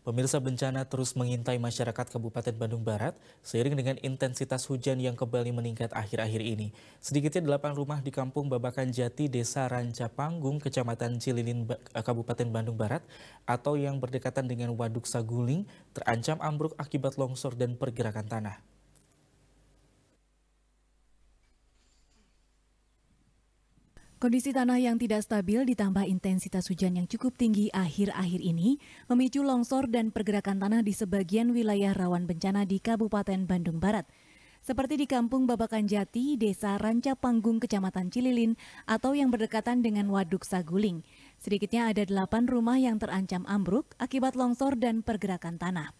Pemirsa bencana terus mengintai masyarakat Kabupaten Bandung Barat seiring dengan intensitas hujan yang kembali meningkat akhir-akhir ini. Sedikitnya delapan rumah di kampung Babakan Jati, Desa Ranca Panggung, Kecamatan Cililin, eh, Kabupaten Bandung Barat, atau yang berdekatan dengan Waduk Saguling, terancam ambruk akibat longsor dan pergerakan tanah. Kondisi tanah yang tidak stabil ditambah intensitas hujan yang cukup tinggi akhir-akhir ini memicu longsor dan pergerakan tanah di sebagian wilayah rawan bencana di Kabupaten Bandung Barat. Seperti di Kampung Babakan Jati, Desa Ranca Panggung, Kecamatan Cililin, atau yang berdekatan dengan Waduk Saguling. Sedikitnya ada delapan rumah yang terancam ambruk akibat longsor dan pergerakan tanah.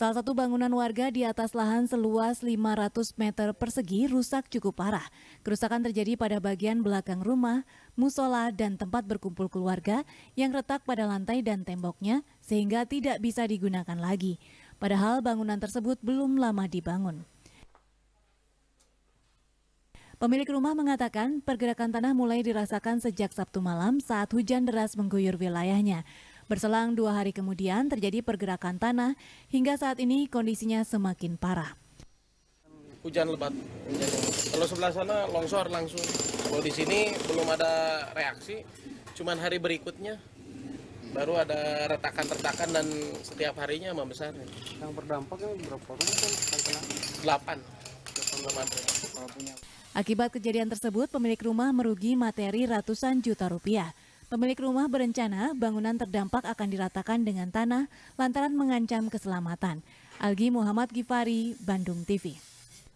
Salah satu bangunan warga di atas lahan seluas 500 meter persegi rusak cukup parah. Kerusakan terjadi pada bagian belakang rumah, musola, dan tempat berkumpul keluarga yang retak pada lantai dan temboknya sehingga tidak bisa digunakan lagi. Padahal bangunan tersebut belum lama dibangun. Pemilik rumah mengatakan pergerakan tanah mulai dirasakan sejak Sabtu malam saat hujan deras mengguyur wilayahnya. Berselang dua hari kemudian terjadi pergerakan tanah hingga saat ini kondisinya semakin parah. Hujan lebat. Kalau sebelah sana longsor langsung. Kalau di sini belum ada reaksi, cuman hari berikutnya baru ada retakan-retakan dan setiap harinya membesar. Yang berdampak yang berapa rumah kan? Delapan. Akibat kejadian tersebut, pemilik rumah merugi materi ratusan juta rupiah. Pemilik rumah berencana bangunan terdampak akan diratakan dengan tanah lantaran mengancam keselamatan. Algi Muhammad Gifari, Bandung TV.